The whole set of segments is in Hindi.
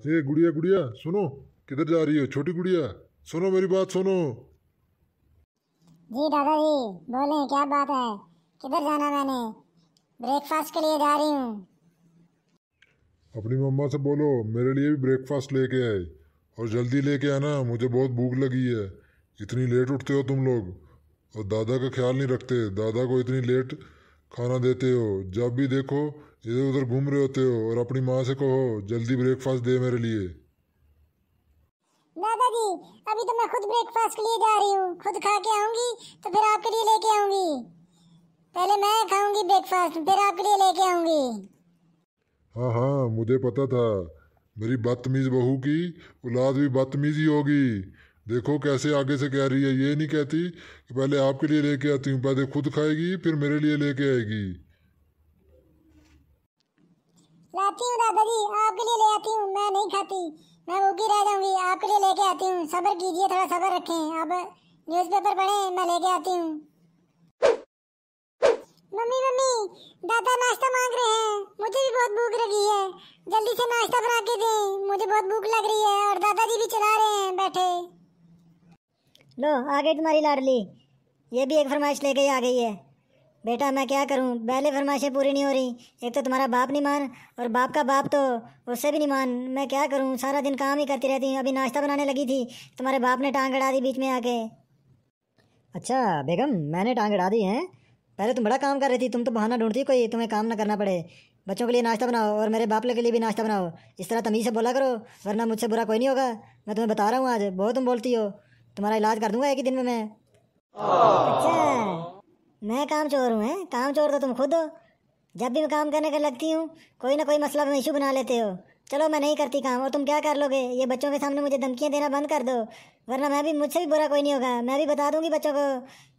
ये गुड़िया गुड़िया सुनो किधर जा रही हो छोटी गुड़िया सुनो मेरी बात सुनो जी दादाजी बोले क्या बात है किधर जाना मैंने ब्रेकफास्ट के लिए जा रही हूँ अपनी मम्मा से बोलो मेरे लिए भी ब्रेकफास्ट लेके आए और जल्दी लेके आना मुझे बहुत भूख लगी है इतनी लेट उठते हो तुम लोग और दादा का ख्याल नहीं रखते दादा को इतनी लेट खाना देते हो जब भी देखो इधर उधर घूम रहे होते हो और अपनी माँ से कहो जल्दी ब्रेकफास्ट दे मेरे लिए दादाजी अभी तो मैं खुद ब्रेकफास्ट के लिए जा रही हूँ खुद खा के आऊंगी तो फिर आपके लिए लेके आऊंगी पहले मैं खाऊंगी ब्रेकफास्ट फिर आपके लिए लेके आऊंगी हाँ हाँ मुझे पता था मेरी बदतमीज बहू की औलाद भी बदतमीज ही होगी देखो कैसे आगे से कह रही है ये नहीं कहती कि पहले आपके लिए लेके आती हूँ पहले खुद खाएगी फिर मेरे लिए लेके आएगी लाती हूँ आपके लिए ले आती हूँ मैं नहीं खाती मैं भूखी रह जाऊंगी आपके लिए लेके आती हूँ कीजिए थोड़ा रखें न्यूज़पेपर पढ़ें मैं लेके आती हूँ मम्मी मम्मी दादा नाश्ता मांग रहे हैं मुझे भी बहुत भूख लगी है जल्दी से नाश्ता बना के दें मुझे बहुत भूख लग रही है और दादाजी भी चला रहे हैं बैठे लो आ गई तुम्हारी लाडली ये भी एक फरमाइश लेके आ गई है बेटा मैं क्या करूं पहले फरमाइशें पूरी नहीं हो रही एक तो तुम्हारा बाप नहीं मान और बाप का बाप तो उससे भी नहीं मान मैं क्या करूं सारा दिन काम ही करती रहती हूँ अभी नाश्ता बनाने लगी थी तुम्हारे बाप ने टांग अड़ा दी बीच में आके अच्छा बेगम मैंने टांग अड़ा दी है पहले तुम बड़ा काम कर रही थी तुम तो बहाना ढूंढती कोई तुम्हें काम ना करना पड़े बच्चों के लिए नाश्ता बनाओ और मेरे बाप के लिए भी नाश्ता बनाओ इस तरह तमीज़ से बोला करो वरना मुझसे बुरा कोई नहीं होगा मैं तुम्हें बता रहा हूँ आज बहुत तुम बोलती हो तुम्हारा इलाज कर दूंगा एक ही दिन में मैं अच्छा, अच्छा। मैं काम चोर हूँ काम चोर तो तुम खुद हो जब भी मैं काम करने का लगती हूँ कोई ना कोई मसला तुम इशू बना लेते हो चलो मैं नहीं करती काम और तुम क्या कर लोगे ये बच्चों के सामने मुझे धमकियाँ देना बंद कर दो वरना मैं भी मुझसे भी बुरा कोई नहीं होगा मैं भी बता दूंगी बच्चों को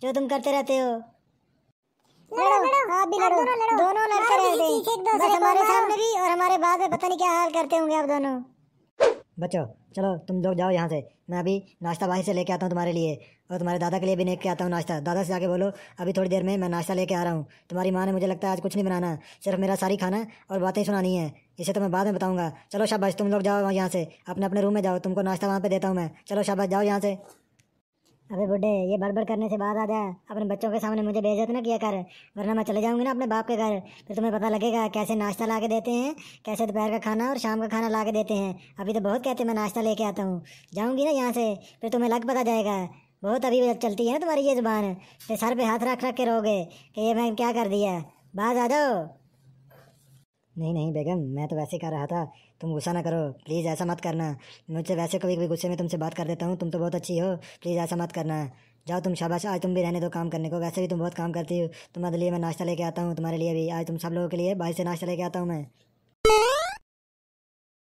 जो तुम करते रहते हो लड़ो लड़ो आप भी लड़ो, लड़ो दोनों लड़ते रहते हैं हमारे सामने भी और हमारे बाद में पता नहीं क्या हाल करते होंगे आप दोनों बच्चों चलो तुम लोग जाओ यहाँ से मैं अभी नाश्ता वहीं से लेके आता हूँ तुम्हारे लिए और तुम्हारे दादा के लिए भी लेके आता हूँ नाश्ता दादा से जाके बोलो अभी थोड़ी देर में मैं नाश्ता लेके आ रहा हूँ तुम्हारी माँ ने मुझे लगता है आज कुछ नहीं बनाना सिर्फ मेरा सारी खाना और बातें सुनानी है इसे तो मैं बाद में बताऊँगा चलो शाबाश तुम लोग जाओ यहाँ से अपने अपने रूम में जाओ तुमको नाश्ता वहाँ पर देता हूँ मैं चलो शाबाश जाओ यहाँ से अबे बुढ़े ये बड़बड़ करने से बात आ जाए अपने बच्चों के सामने मुझे बेइज्जत ना किया कर वरना मैं चले जाऊँगी ना अपने बाप के घर फिर तुम्हें पता लगेगा कैसे नाश्ता ला के देते हैं कैसे दोपहर का खाना और शाम का खाना ला के देते हैं अभी तो बहुत कहते हैं मैं नाश्ता लेके आता हूँ जाऊँगी ना यहाँ से फिर तुम्हें लग पता जाएगा बहुत अभी चलती है ना तुम्हारी ये ज़ुबान फिर सर पर हाथ रख रख के रहोगे कि ये मैंने क्या कर दिया बाज आ जाओ नहीं नहीं बेगम मैं तो वैसे ही कर रहा था तुम गुस्सा ना करो प्लीज़ ऐसा मत करना मुझसे वैसे कभी कभी गुस्से में तुमसे बात कर देता हूँ तुम तो बहुत अच्छी हो प्लीज़ ऐसा मत करना जाओ तुम शाबाश आज तुम भी रहने दो काम करने को वैसे भी तुम बहुत काम करती हो तुम्हारे लिए मैं नाश्ता लेके आता हूँ तुम्हारे लिए भी आज तुम सब लोगों के लिए बाहर से नाश्ता लेके आता हूँ मैं